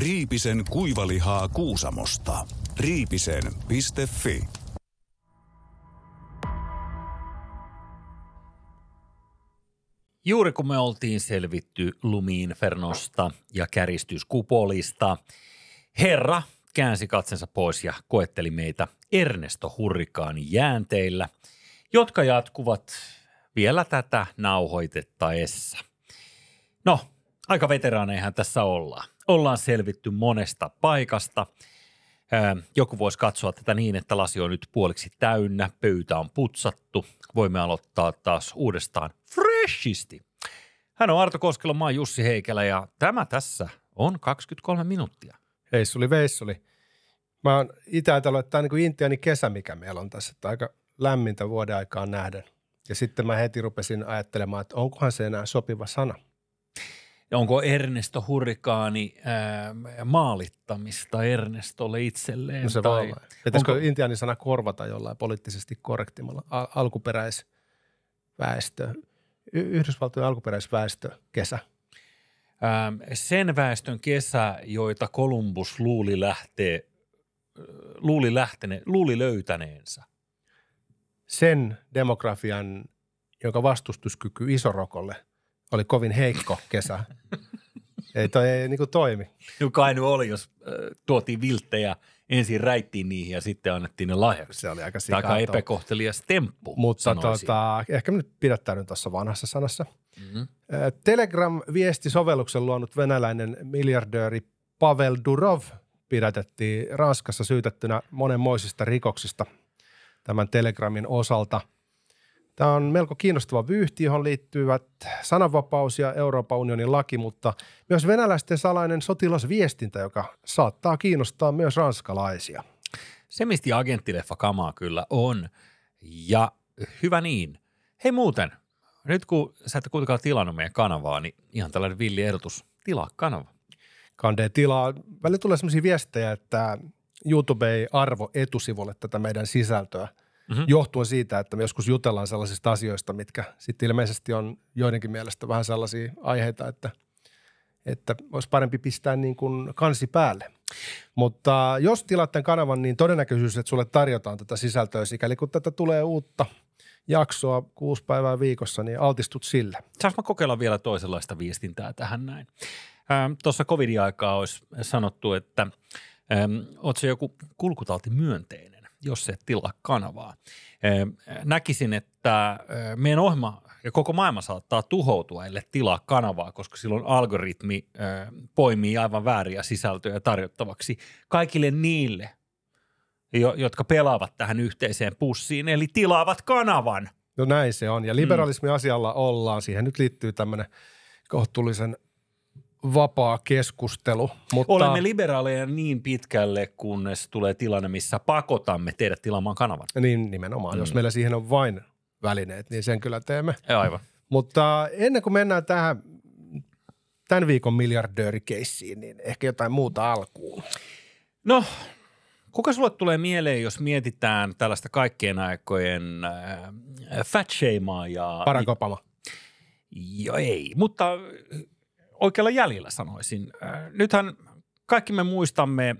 Riipisen kuivalihaa Kuusamosta. Riipisen.fi Juuri kun me oltiin selvitty lumiinfernosta ja käristyskupolista, herra käänsi katsensa pois ja koetteli meitä Ernesto Hurrikaanin jäänteillä, jotka jatkuvat vielä tätä nauhoitettaessa. No, aika veteraanejahan tässä ollaan ollaan selvitty monesta paikasta. Joku voisi katsoa tätä niin, että lasi on nyt puoliksi täynnä, pöytä on putsattu. Voimme aloittaa taas uudestaan freshisti. Hän on Arto Koskelo, mä oon Jussi Heikälä ja tämä tässä on 23 minuuttia. Heissuli veissuli. Mä oon itä että tämä on niin kuin Intiani kesä, mikä meillä on tässä. Että aika lämmintä vuoden aikaa nähden. Ja sitten mä heti rupesin ajattelemaan, että onkohan se enää sopiva sana – ja onko Ernesto Hurrikaani ää, maalittamista Ernestolle itselleen? No se tai voi Pitäisikö onko... intiaanin sana korvata jollain poliittisesti korrektimalla al- alkuperäisväestö, y- Yhdysvaltojen alkuperäisväestö kesä? Ää, ähm, sen väestön kesä, joita Kolumbus luuli, lähtee, äh, luuli, lähtene, luuli löytäneensä. Sen demografian, jonka vastustuskyky isorokolle – oli kovin heikko kesä. ei toi ei niin kuin toimi. No Kainu oli, jos äh, tuotiin vilttejä, ensin räittiin niihin ja sitten annettiin ne lahjaksi. Se oli aika sikaa. Aika epäkohtelias temppu, Mutta tota, ehkä nyt pidättäydyn tuossa vanhassa sanassa. Mm-hmm. Telegram-viestisovelluksen luonut venäläinen miljardööri Pavel Durov pidätettiin Ranskassa syytettynä monenmoisista rikoksista tämän Telegramin osalta – Tämä on melko kiinnostava vyyhti, johon liittyvät sananvapaus ja Euroopan unionin laki, mutta myös venäläisten salainen sotilasviestintä, joka saattaa kiinnostaa myös ranskalaisia. Se, mistä agenttileffa kamaa kyllä on. Ja hyvä niin. Hei muuten, nyt kun sä et kuitenkaan tilannut meidän kanavaa, niin ihan tällainen villi ehdotus, tilaa kanava. Kande tilaa. Välillä tulee sellaisia viestejä, että YouTube ei arvo etusivulle tätä meidän sisältöä – mm-hmm. johtuen siitä, että me joskus jutellaan sellaisista asioista, mitkä sitten ilmeisesti on joidenkin mielestä vähän sellaisia aiheita, että, että olisi parempi pistää niin kuin kansi päälle. Mutta jos tilaat tämän kanavan, niin todennäköisyys, että sulle tarjotaan tätä sisältöä, sikäli kun tätä tulee uutta jaksoa kuusi päivää viikossa, niin altistut sille. Saanko mä kokeilla vielä toisenlaista viestintää tähän näin? Ähm, tuossa covid-aikaa olisi sanottu, että ähm, oletko joku kulkutauti myönteinen? jos et tilaa kanavaa. Näkisin, että meidän ohjelma ja koko maailma saattaa tuhoutua, ellei tilaa kanavaa, koska silloin algoritmi poimii aivan vääriä sisältöjä tarjottavaksi kaikille niille, jotka pelaavat tähän yhteiseen pussiin, eli tilaavat kanavan. No näin se on, ja mm. liberalismi asialla ollaan. Siihen nyt liittyy tämmöinen kohtuullisen – vapaa keskustelu. Mutta... Olemme liberaaleja niin pitkälle, kunnes tulee tilanne, missä pakotamme teidät tilaamaan kanavan. Niin nimenomaan, mm. jos meillä siihen on vain välineet, niin sen kyllä teemme. Ja aivan. Mutta ennen kuin mennään tähän tämän viikon miljardöörikeissiin, niin ehkä jotain muuta alkuun. No, kuka sulle tulee mieleen, jos mietitään tällaista kaikkien aikojen äh, fat ja... Barack Obama. Joo ei, mutta oikealla jäljellä, sanoisin. Nythän kaikki me muistamme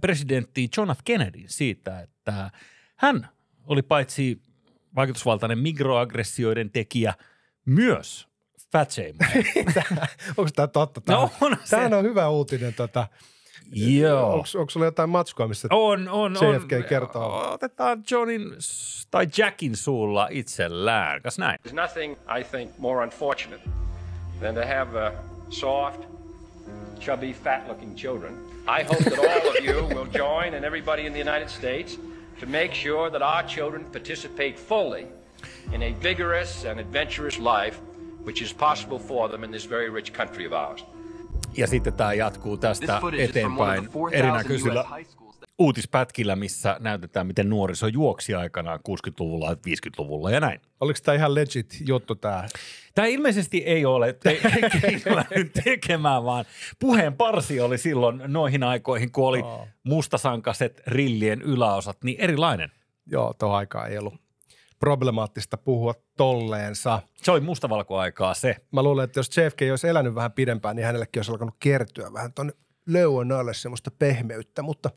presidentti John F. Kennedyn siitä, että hän oli paitsi vaikutusvaltainen mikroaggressioiden tekijä, myös fat Onko tämä totta? Tämä, no, on se. on hyvä uutinen. Tota. Joo. Onko, onko sulla jotain matskua, missä on, on, JFK on. kertoo? Otetaan Johnin tai Jackin suulla itsellään. Kas näin? There's nothing I think more unfortunate than to have uh, soft, chubby, fat looking children. I hope that all of you will join and everybody in the United States to make sure that our children participate fully in a vigorous and adventurous life which is possible for them in this very rich country of ours. Ja sitten tämä jatkuu tästä eteenpäin erinäköisillä uutispätkillä, missä näytetään, miten nuoriso juoksi aikanaan 60-luvulla, 50-luvulla ja näin. Oliko tämä ihan legit juttu tämä? Tämä ilmeisesti ei ole te- tekemään, vaan puheen parsi oli silloin noihin aikoihin, kun oli mustasankaset rillien yläosat, niin erilainen. Joo, tuohon aikaan ei ollut problemaattista puhua tolleensa. Se oli mustavalkoaikaa se. Mä luulen, että jos JFK olisi elänyt vähän pidempään, niin hänellekin olisi alkanut kertyä vähän tuonne leuan alle semmoista pehmeyttä, mutta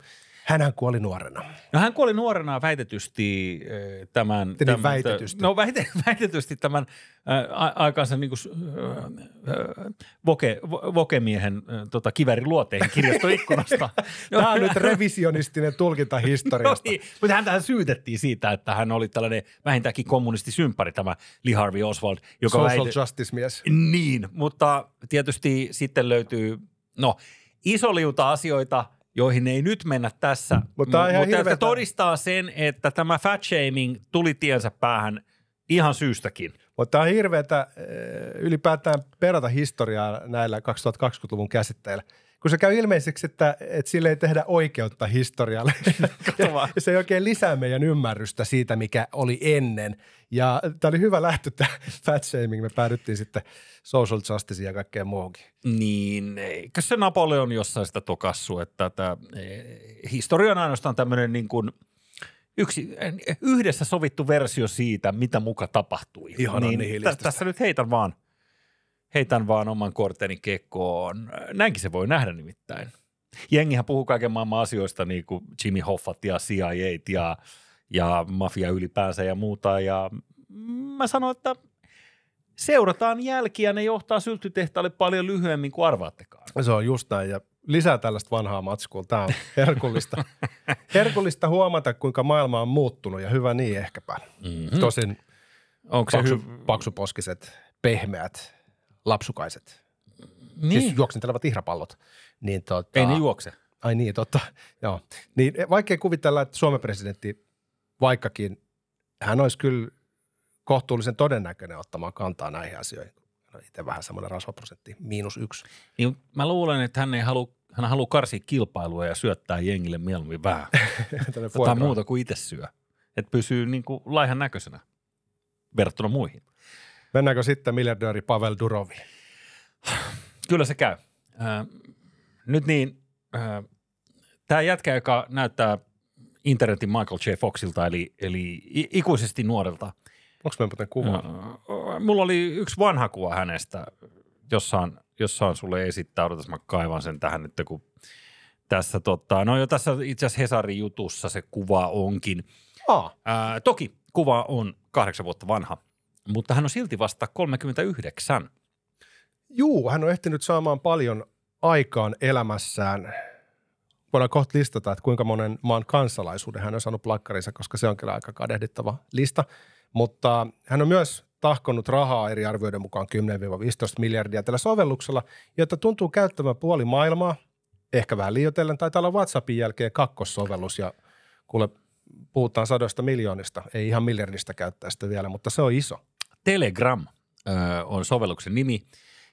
Hänhän kuoli nuorena. No hän kuoli nuorena väitetysti eh, tämän... Niin tämän väitetysti. No väite, väitetysti tämän ä, eh, aikansa niin kuin, ä, eh, voke, vokemiehen tota, kiväriluoteen kirjastoikkunasta. No, tämä on nyt no, revisionistinen tulkinta historiasta. no niin, mutta häntähän syytettiin siitä, että hän oli tällainen vähintäänkin kommunistisympari tämä Lee Harvey Oswald. Joka Social väite... justice-mies. Niin, mutta tietysti sitten löytyy, no iso liuta asioita – joihin ei nyt mennä tässä, mutta, tämä mutta jotka todistaa sen, että tämä fat shaming tuli tiensä päähän ihan syystäkin. Mutta tämä on hirveätä äh, ylipäätään perata historiaa näillä 2020-luvun käsitteillä. Kun se käy ilmeiseksi, että, että sille ei tehdä oikeutta historialle. ja se ei oikein lisää meidän ymmärrystä siitä, mikä oli ennen. Ja tämä oli hyvä lähtö, tämä fat shaming. Me päädyttiin sitten social justice ja kaikkeen muuhunkin. Niin, eikö se Napoleon jossain sitä tokassu, että tämä e, historia on ainoastaan tämmöinen niin kuin yksi, yhdessä sovittu versio siitä, mitä muka tapahtui. Ihan niin, niin tä, tässä nyt heitän vaan, heitän vaan oman korteni kekoon. Näinkin se voi nähdä nimittäin. Jengihän puhuu kaiken maailman asioista, niin kuin Jimmy Hoffat ja CIA ja – ja mafia ylipäänsä ja muuta. Ja mä sanoin, että seurataan jälkiä, ne johtaa syltytehtaalle paljon lyhyemmin kuin arvaattekaan. Se on just näin, ja lisää tällaista vanhaa matskua. Tämä on herkullista, herkullista huomata, kuinka maailma on muuttunut, ja hyvä niin ehkäpä. Mm-hmm. Tosin Onko paksu, se hy- paksuposkiset, pehmeät, lapsukaiset, niin. siis juoksentelevat ihrapallot. Niin tota, Ei ne juokse. Ai niin, totta. Joo. Niin vaikea kuvitella, että Suomen presidentti vaikkakin hän olisi kyllä kohtuullisen todennäköinen ottamaan kantaa näihin asioihin. No itse vähän semmoinen rasvaprosentti, miinus yksi. Niin, mä luulen, että hän ei halua hän haluaa karsia kilpailua ja syöttää jengille mieluummin vähän. Jotain muuta kuin itse syö. Että pysyy niin kuin laihan näköisenä verrattuna muihin. Mennäänkö sitten miljardööri Pavel Durovi? Kyllä se käy. Äh, nyt niin, äh, tämä jätkä, joka näyttää – internetin Michael J. Foxilta, eli, eli ikuisesti nuorelta. Onko meidän muuten kuva? No, mulla oli yksi vanha kuva hänestä, jossain, jossain sulle esittää. Odotas, mä kaivan sen tähän nyt, kun tässä, tota, no jo tässä itse asiassa Hesarin jutussa se kuva onkin. Aa. Ää, toki kuva on kahdeksan vuotta vanha, mutta hän on silti vasta 39. Juu, hän on ehtinyt saamaan paljon aikaan elämässään voidaan kohta listata, että kuinka monen maan kansalaisuuden hän on saanut plakkarissa, koska se on kyllä aika kadehdittava lista. Mutta hän on myös tahkonut rahaa eri arvioiden mukaan 10-15 miljardia tällä sovelluksella, jotta tuntuu käyttämään puoli maailmaa, ehkä vähän liioitellen, tai olla WhatsAppin jälkeen kakkossovellus, ja kuule, puhutaan sadoista miljoonista, ei ihan miljardista käyttää sitä vielä, mutta se on iso. Telegram on sovelluksen nimi,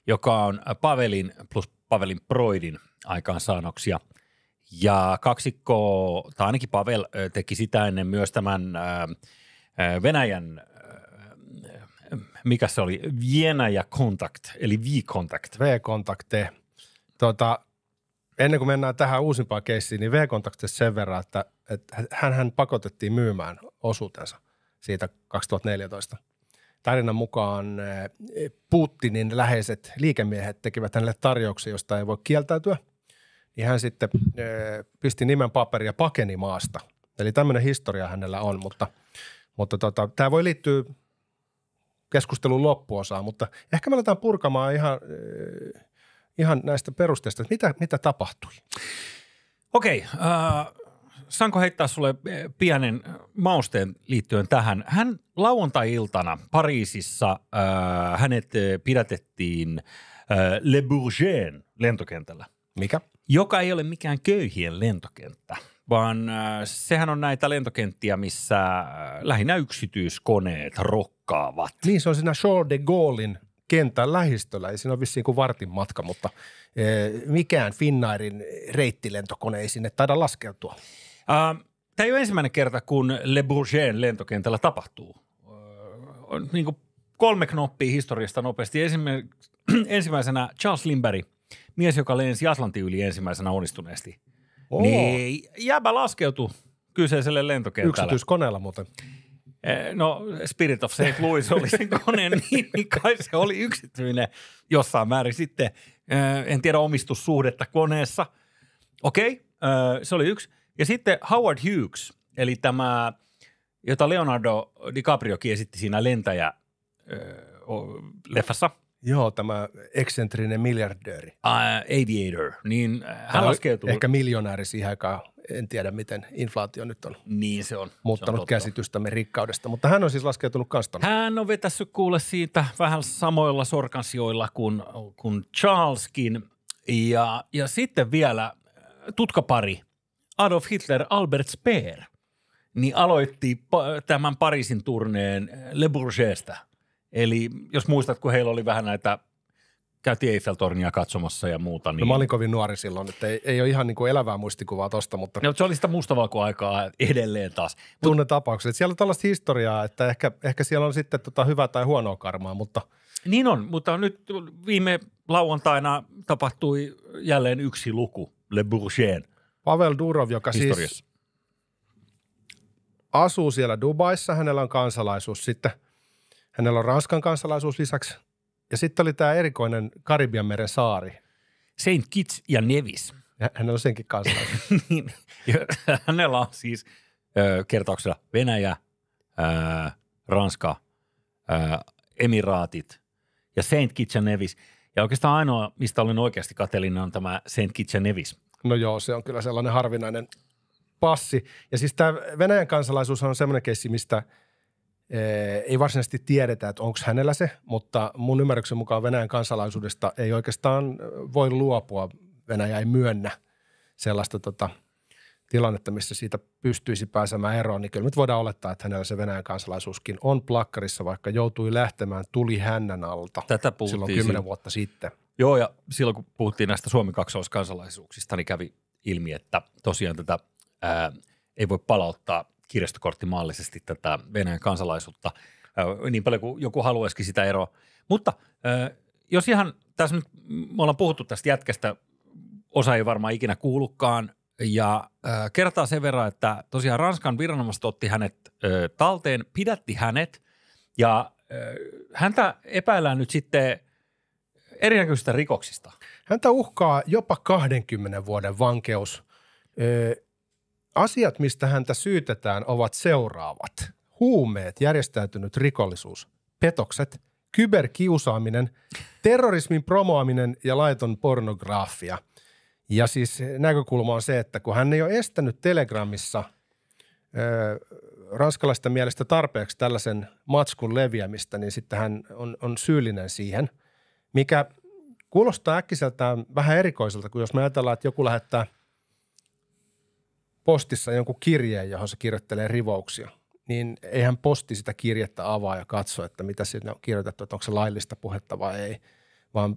joka on Pavelin plus Pavelin Broidin aikaansaannoksia – ja kaksikko, tai ainakin Pavel teki sitä ennen myös tämän Venäjän, mikä se oli, Venäjä Contact, eli V-Contact. v contact tuota, ennen kuin mennään tähän uusimpaan keissiin, niin V-Contactissa sen verran, että, että hän pakotettiin myymään osuutensa siitä 2014. Tarinan mukaan Putinin läheiset liikemiehet tekivät hänelle tarjouksia, josta ei voi kieltäytyä – niin hän sitten ö, pisti nimen paperia ja pakeni maasta. Eli tämmöinen historia hänellä on, mutta, mutta tota, tämä voi liittyä keskustelun loppuosaan, mutta ehkä me aletaan purkamaan ihan, ihan näistä perusteista, että mitä, mitä tapahtui. Okei, äh, saanko heittää sulle pienen mausteen liittyen tähän? Hän lauantai-iltana Pariisissa äh, hänet pidätettiin äh, Le Bourget'n lentokentällä. Mikä? joka ei ole mikään köyhien lentokenttä, vaan äh, sehän on näitä lentokenttiä, missä äh, lähinnä yksityiskoneet rokkaavat. Niin, se on siinä Charles de Gaullein kentän lähistöllä. Ei siinä ole vissiin kuin vartin matka, mutta eh, mikään Finnairin reittilentokone ei sinne taida laskeutua. Äh, tämä ei ole ensimmäinen kerta, kun Le Bourgien lentokentällä tapahtuu. Äh, niin kuin kolme knoppia historiasta nopeasti. ensimmäisenä Charles Lindbergh – mies, joka lensi Atlantin yli ensimmäisenä onnistuneesti. Oo. Niin jääpä laskeutu kyseiselle lentokentälle. Yksityiskoneella muuten. Eh, no Spirit of St. Louis oli sen koneen, niin, niin kai se oli yksityinen jossain määrin sitten. Eh, en tiedä omistussuhdetta koneessa. Okei, okay, eh, se oli yksi. Ja sitten Howard Hughes, eli tämä, jota Leonardo DiCapriokin esitti siinä lentäjä leffassa – Joo, tämä eksentrinen miljardööri. Uh, aviator, niin äh, hän laskeutuu. Ehkä miljonääri siihen aikaan, en tiedä miten inflaatio nyt on niin se on. muuttanut se on käsitystämme rikkaudesta, mutta hän on siis laskeutunut kans Hän on vetässyt kuule siitä vähän samoilla sorkansioilla kuin, kuin Charleskin ja, ja sitten vielä äh, tutkapari Adolf Hitler, Albert Speer, niin aloitti tämän Pariisin turneen Le Bourgestä – Eli jos muistat, kun heillä oli vähän näitä käytiin Eiffeltornia katsomassa ja muuta. Niin... No mä olin niin- kovin nuori silloin, että ei, ei ole ihan niin kuin elävää muistikuvaa tosta, mutta... No, se oli sitä mustavalkoaikaa edelleen taas. Tunne tapaukset. Siellä on tällaista historiaa, että ehkä, ehkä siellä on sitten tota hyvää tai huonoa karmaa, mutta... Niin on, mutta nyt viime lauantaina tapahtui jälleen yksi luku Le Bourgien. Pavel Durov, joka siis historiassa. siis asuu siellä Dubaissa, hänellä on kansalaisuus sitten – Hänellä on Ranskan kansalaisuus lisäksi. Ja sitten oli tämä erikoinen Karibianmeren saari. Saint Kitts ja Nevis. Ja hänellä on senkin kansalaisuus. Niin. hänellä on siis ö, kertauksella Venäjä, Ranska, Emiraatit ja Saint Kitts ja Nevis. Ja oikeastaan ainoa, mistä olen oikeasti katelin, on tämä Saint Kitts ja Nevis. No joo, se on kyllä sellainen harvinainen passi. Ja siis tämä Venäjän kansalaisuus on semmoinen keissi, mistä – ei varsinaisesti tiedetä, että onko hänellä se, mutta mun ymmärryksen mukaan Venäjän kansalaisuudesta ei oikeastaan voi luopua. Venäjä ei myönnä sellaista tota, tilannetta, missä siitä pystyisi pääsemään eroon, niin kyllä nyt voidaan olettaa, että hänellä se Venäjän kansalaisuuskin on plakkarissa, vaikka joutui lähtemään tuli hännän alta Tätä silloin kymmenen vuotta sitten. Joo, ja silloin kun puhuttiin näistä Suomen kaksoiskansalaisuuksista, niin kävi ilmi, että tosiaan tätä ää, ei voi palauttaa kirjastokorttimallisesti tätä Venäjän kansalaisuutta, niin paljon kuin joku haluaisikin sitä eroa. Mutta jos ihan, tässä nyt me ollaan puhuttu tästä jätkästä, osa ei varmaan ikinä kuulukaan, ja kertaa sen verran, että tosiaan Ranskan viranomaiset otti hänet talteen, pidätti hänet, ja häntä epäillään nyt sitten erinäköisistä rikoksista. Häntä uhkaa jopa 20 vuoden vankeus Asiat, mistä häntä syytetään, ovat seuraavat. Huumeet, järjestäytynyt rikollisuus, petokset, kyberkiusaaminen, terrorismin promoaminen ja laiton pornografia. Ja siis näkökulma on se, että kun hän ei ole estänyt Telegramissa ö, ranskalaisten mielestä tarpeeksi tällaisen matskun leviämistä, niin sitten hän on, on syyllinen siihen, mikä kuulostaa äkkiseltään vähän erikoiselta, kun jos me ajatellaan, että joku lähettää – postissa jonkun kirjeen, johon se kirjoittelee rivauksia, niin eihän posti sitä kirjettä avaa ja katso, että mitä siinä on kirjoitettu, että onko se laillista puhetta vai ei, vaan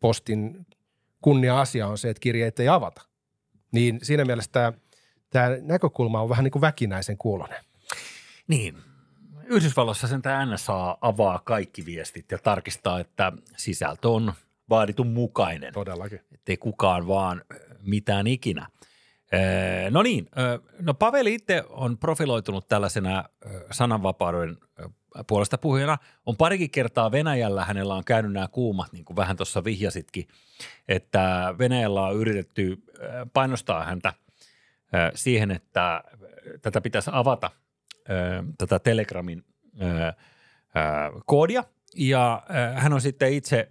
postin kunnia-asia on se, että kirjeitä ei avata. Niin siinä mielessä tämä, tämä näkökulma on vähän niin kuin väkinäisen kuulonen. Niin. Yhdysvalloissa sen tämä NSA avaa kaikki viestit ja tarkistaa, että sisältö on vaaditun mukainen. Todellakin. Ettei kukaan vaan mitään ikinä. Öö, no niin, öö, no Paveli itse on profiloitunut tällaisena öö, sananvapauden puolesta puhujana. On parikin kertaa Venäjällä hänellä on käynyt nämä kuumat, niin kuin vähän tuossa vihjasitkin, että Venäjällä on yritetty painostaa häntä siihen, että tätä pitäisi avata, tätä Telegramin koodia. Ja hän on sitten itse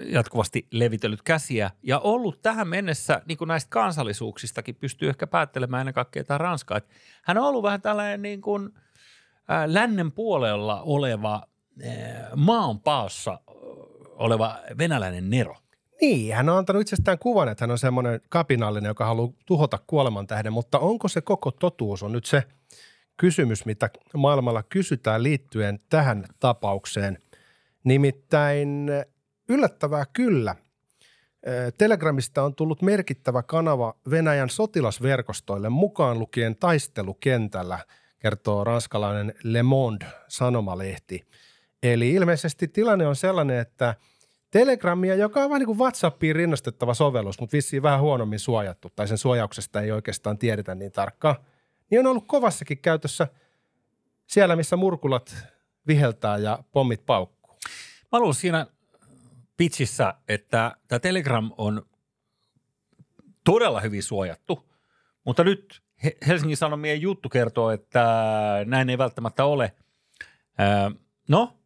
jatkuvasti levitellyt käsiä ja ollut tähän mennessä, niin kuin näistä kansallisuuksistakin pystyy ehkä päättelemään ennen kaikkea tämä Ranska, että hän on ollut vähän tällainen niin kuin lännen puolella oleva maan paassa oleva venäläinen Nero. Niin, hän on antanut itsestään kuvan, että hän on semmoinen kapinallinen, joka haluaa tuhota kuoleman tähden, mutta onko se koko totuus on nyt se kysymys, mitä maailmalla kysytään liittyen tähän tapaukseen. Nimittäin yllättävää kyllä, Telegramista on tullut merkittävä kanava Venäjän sotilasverkostoille mukaan lukien taistelukentällä, kertoo ranskalainen Le Monde-sanomalehti. Eli ilmeisesti tilanne on sellainen, että Telegramia, joka on vähän niin kuin WhatsAppiin rinnastettava sovellus, mutta vissiin vähän huonommin suojattu, tai sen suojauksesta ei oikeastaan tiedetä niin tarkkaan, niin on ollut kovassakin käytössä siellä, missä murkulat viheltää ja pommit paukkuu. Mä luulen siinä pitsissä, että tämä Telegram on todella hyvin suojattu, mutta nyt Helsingin Sanomien juttu kertoo, että näin ei välttämättä ole. No,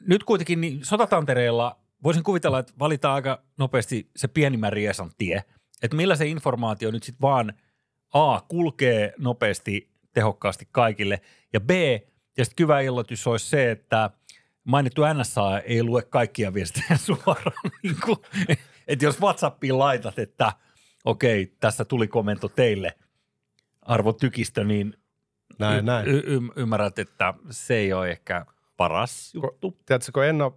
nyt kuitenkin niin sotatantereilla voisin kuvitella, että valitaan aika nopeasti se pienimmän riesan tie, että millä se informaatio nyt sitten vaan A kulkee nopeasti, tehokkaasti kaikille ja B, ja sitten hyvä illoitus olisi se, että – mainittu NSA ei lue kaikkia viestejä suoraan. Niin kuin, että jos WhatsAppiin laitat, että okei, tässä tuli komento teille, arvo tykistä niin näin, y- näin. Y- y- ymmärrät, että se ei ole ehkä paras juttu. Ko, tiedätkö, kun en ole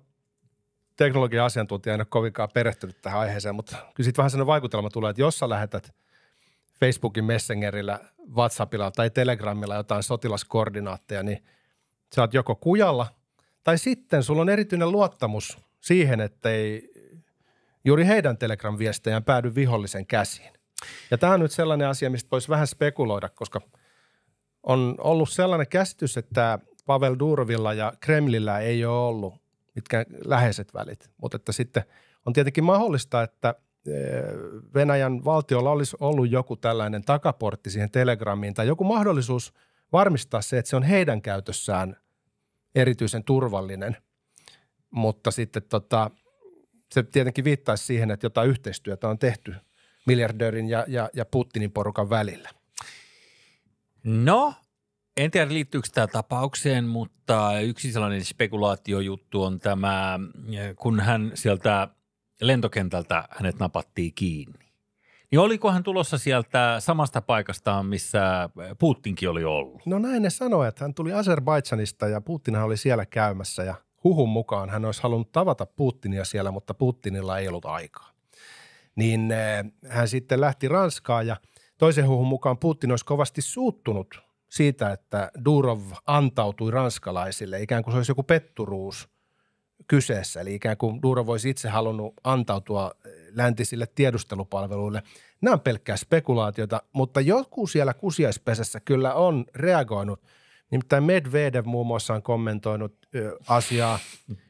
teknologian asiantuntija, en ole kovinkaan perehtynyt tähän aiheeseen, mutta kyllä sitten vähän sellainen vaikutelma tulee, että jos sä lähetät Facebookin Messengerillä, WhatsAppilla tai Telegramilla jotain sotilaskoordinaatteja, niin sä oot joko kujalla – tai sitten sulla on erityinen luottamus siihen, että ei juuri heidän Telegram-viestejään päädy vihollisen käsiin. Ja tämä on nyt sellainen asia, mistä voisi vähän spekuloida, koska on ollut sellainen käsitys, että Pavel Durvilla ja Kremlillä ei ole ollut mitkä läheiset välit. Mutta että sitten on tietenkin mahdollista, että e, Venäjän valtiolla olisi ollut joku tällainen takaportti siihen Telegramiin tai joku mahdollisuus varmistaa se, että se on heidän käytössään – erityisen turvallinen, mutta sitten tota, se tietenkin viittaisi siihen, että jotain yhteistyötä on tehty miljardöörin ja, ja, ja Putinin porukan välillä. No, en tiedä liittyykö tämä tapaukseen, mutta yksi sellainen spekulaatiojuttu on tämä, kun hän sieltä lentokentältä hänet napattiin kiinni niin olikohan tulossa sieltä samasta paikasta, missä eh, Putinkin oli ollut? No näin ne sanoi, että hän tuli Azerbaidsanista ja Putinhan oli siellä käymässä ja huhun mukaan hän olisi halunnut tavata Putinia siellä, mutta Putinilla ei ollut aikaa. Niin eh, hän sitten lähti Ranskaan ja toisen huhun mukaan Putin olisi kovasti suuttunut siitä, että Durov antautui ranskalaisille, ikään kuin se olisi joku petturuus – kyseessä. Eli ikään kuin Duro voisi itse halunnut antautua eh, läntisille tiedustelupalveluille. Nämä on pelkkää spekulaatiota, mutta joku siellä kusiaispesässä kyllä on reagoinut. Nimittäin Medvedev muun muassa on kommentoinut eh, asiaa.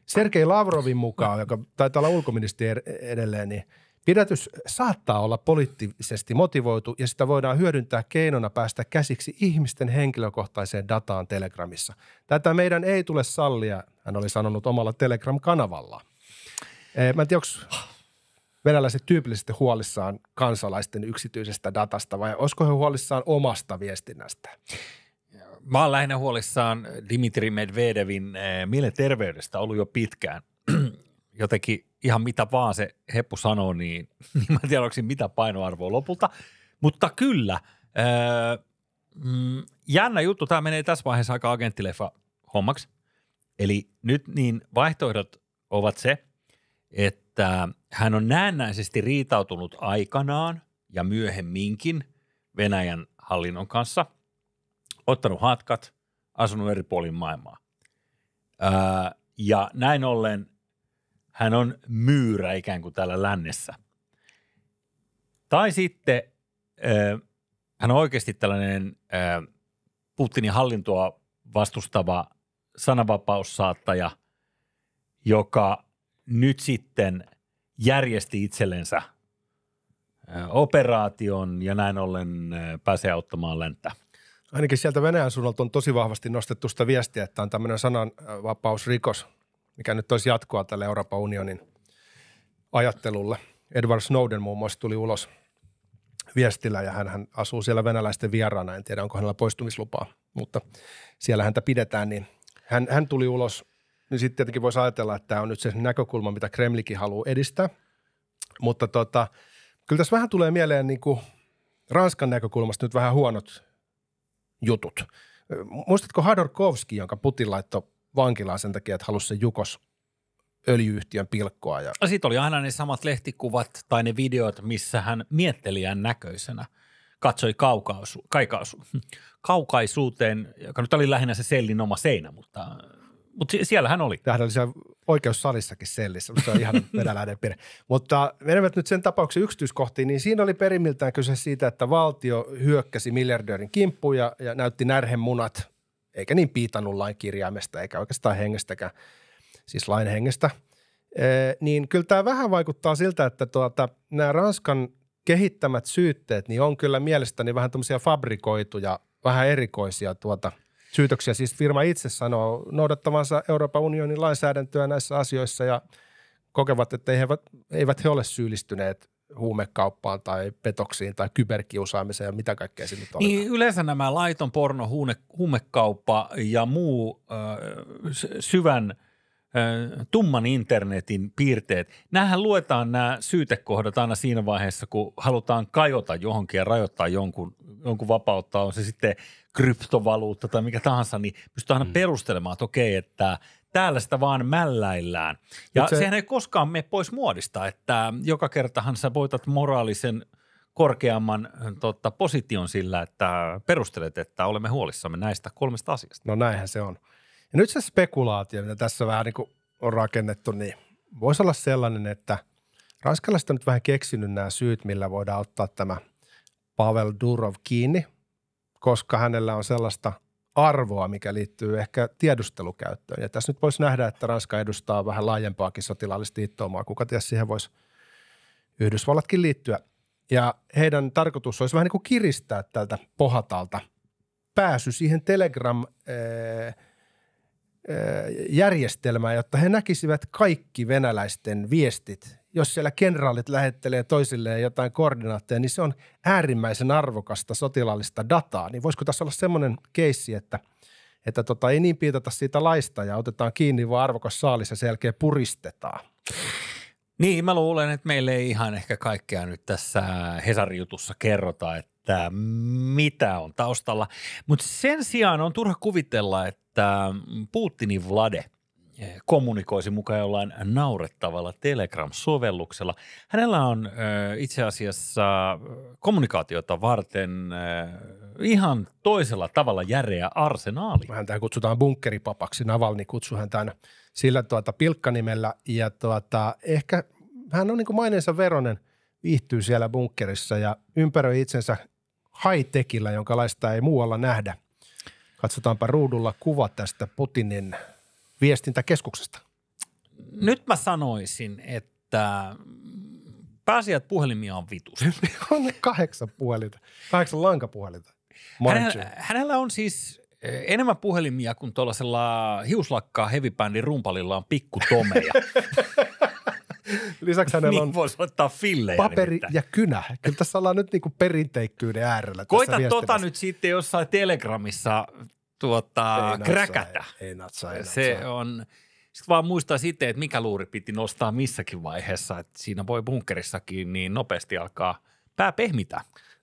Sergei Lavrovin mukaan, joka taitaa olla ulkoministeri edelleen, niin pidätys saattaa olla poliittisesti motivoitu ja sitä voidaan hyödyntää keinona päästä käsiksi ihmisten henkilökohtaiseen dataan Telegramissa. Tätä meidän ei tule sallia, hän oli sanonut omalla Telegram-kanavalla. Mä en tiedä, onko venäläiset tyypillisesti huolissaan kansalaisten yksityisestä datasta vai olisiko he huolissaan omasta viestinnästä? Mä oon lähinnä huolissaan Dimitri Medvedevin mielenterveydestä ollut jo pitkään. Jotenkin ihan mitä vaan se heppu sanoo, niin, niin mä en tiedä, onko mitä painoarvoa lopulta. Mutta kyllä, mm, jännä juttu. Tämä menee tässä vaiheessa aika agenttileffa hommaksi. Eli nyt niin vaihtoehdot ovat se, että hän on näennäisesti riitautunut aikanaan ja myöhemminkin Venäjän hallinnon kanssa, ottanut hatkat, asunut eri puolin maailmaa. Ää, ja näin ollen hän on myyrä ikään kuin täällä lännessä. Tai sitten ää, hän on oikeasti tällainen ää, Putinin hallintoa vastustava sananvapaussaattaja, joka nyt sitten järjesti itsellensä äh, operaation ja näin ollen äh, pääsee auttamaan lentää. Ainakin sieltä Venäjän suunnalta on tosi vahvasti nostettu sitä viestiä, että on tämmöinen sananvapausrikos, mikä nyt olisi jatkoa tälle Euroopan unionin ajattelulle. Edward Snowden muun muassa tuli ulos viestillä ja hän, hän asuu siellä venäläisten vieraana. En tiedä, onko hänellä poistumislupaa, mutta siellä häntä pidetään, niin – hän, hän tuli ulos, niin sitten tietenkin voisi ajatella, että tämä on nyt se näkökulma, mitä Kremlikin haluaa edistää. Mutta tota, kyllä tässä vähän tulee mieleen niin kuin Ranskan näkökulmasta nyt vähän huonot jutut. Muistatko Hadorkovski, jonka Putin laittoi vankilaan sen takia, että halusi sen Jukos öljyyhtiön pilkkoa. Ja... Sitten oli aina ne samat lehtikuvat tai ne videot, missä hän miettelijän näköisenä – katsoi kaukaisu, kaikaisu, kaukaisuuteen, joka nyt oli lähinnä se sellin oma seinä, mutta, mutta siellä hän oli. Tähän siellä oikeussalissakin sellissä, mutta se on ihan venäläinen piirre. Mutta menevät nyt sen tapauksen yksityiskohtiin, niin siinä oli perimmiltään kyse siitä, että valtio hyökkäsi miljardöörin kimppuun ja, ja näytti närhemunat, eikä niin piitannut lain kirjaimesta eikä oikeastaan hengestäkään, siis lain hengestä – Ee, niin kyllä tämä vähän vaikuttaa siltä, että tuota, nämä Ranskan kehittämät syytteet, niin on kyllä mielestäni vähän tämmöisiä fabrikoituja, vähän erikoisia tuota syytöksiä. Siis firma itse sanoo noudattavansa Euroopan unionin lainsäädäntöä näissä asioissa ja kokevat, että eivät, eivät he ole syyllistyneet huumekauppaan tai petoksiin tai kyberkiusaamiseen ja mitä kaikkea se nyt on. Niin yleensä nämä laiton porno, huumekauppa ja muu äh, syvän – tumman internetin piirteet. Nämähän luetaan nämä syytekohdat aina siinä vaiheessa, kun halutaan kajota johonkin ja rajoittaa jonkun, jonkun vapautta, on se sitten kryptovaluutta tai mikä tahansa, niin pystytään aina mm. perustelemaan, että okei, että täällä sitä vaan mälläillään. Ja se... sehän ei koskaan mene pois muodista, että joka kertahan sä voitat moraalisen korkeamman tota, position sillä, että perustelet, että olemme huolissamme näistä kolmesta asiasta. No näinhän se on. Ja nyt se spekulaatio, mitä tässä vähän niin kuin on rakennettu, niin voisi olla sellainen, että ranskalaiset on nyt vähän keksinyt nämä syyt, millä voidaan ottaa tämä Pavel Durov kiinni, koska hänellä on sellaista arvoa, mikä liittyy ehkä tiedustelukäyttöön. Ja tässä nyt voisi nähdä, että Ranska edustaa vähän laajempaakin sotilaallista liittoumaa. Kuka ties, siihen voisi Yhdysvallatkin liittyä. Ja heidän tarkoitus olisi vähän niin kuin kiristää tältä pohatalta pääsy siihen Telegram eh, – Eh, järjestelmää, jotta he näkisivät kaikki venäläisten viestit. Jos siellä kenraalit lähettelee toisilleen jotain koordinaatteja, niin se on äärimmäisen arvokasta sotilaallista dataa. Niin voisiko tässä olla semmoinen keissi, että, että tota, ei niin piitata siitä laista ja otetaan kiinni, vaan arvokas saalis ja sen jälkeen puristetaan. Niin, mä luulen, että meille ei ihan ehkä kaikkea nyt tässä jutussa kerrota, että tietää, mitä on taustalla. Mutta sen sijaan on turha kuvitella, että Putinin Vlade eh, kommunikoisi mukaan jollain naurettavalla Telegram-sovelluksella. Hänellä on eh, itse asiassa eh, kommunikaatiota varten ihan toisella tavalla järeä arsenaali. Häntä kutsutaan bunkkeripapaksi. Navalni kutsui häntä sillä tuota pilkkanimellä ja tuota, ehkä hän on niin kuin maineensa veronen, viihtyy siellä bunkkerissa ja ympäröi itsensä high-techillä, jonka laista ei muualla nähdä. Katsotaanpa ruudulla kuva tästä Putinin viestintäkeskuksesta. Nyt mä sanoisin, että pääsiät puhelimia on vitus. on kahdeksan puhelinta, kahdeksan lankapuhelinta. Hänellä, hänellä on siis eh, enemmän puhelimia kuin tuollaisella hiuslakkaa heavy rumpalilla on pikkutomeja. Lisäksi hänellä niin on niin voisi ottaa fillejä paperi nimittäin. ja kynä. Kyllä tässä ollaan nyt niinku perinteikkyyden äärellä. Koita tota nyt sitten jossain Telegramissa tuota, ei kräkätä. Ei, ei natsa, ei Se natsa. on, sitten vaan muistaa sitten, että mikä luuri piti nostaa missäkin vaiheessa. Että siinä voi bunkerissakin niin nopeasti alkaa pää pehmitä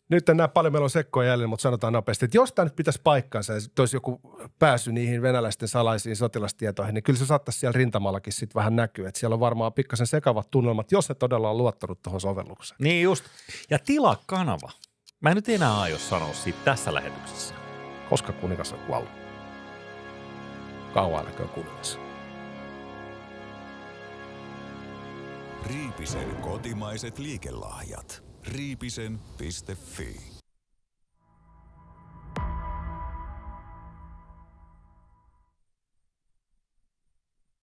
nyt en näe paljon, meillä on sekkoja jäljellä, mutta sanotaan nopeasti, että jos tämä nyt pitäisi paikkansa ja olisi joku pääsy niihin venäläisten salaisiin sotilastietoihin, niin kyllä se saattaisi siellä rintamallakin sitten vähän näkyä. Että siellä on varmaan pikkasen sekavat tunnelmat, jos se todella on luottanut tuohon sovellukseen. Niin just. Ja tilaa kanava. Mä en nyt enää aio sanoa siitä tässä lähetyksessä. Koska kuningas on kuollut. Kauan näköä kuningas. Riipisen kotimaiset liikelahjat riipisen.fi.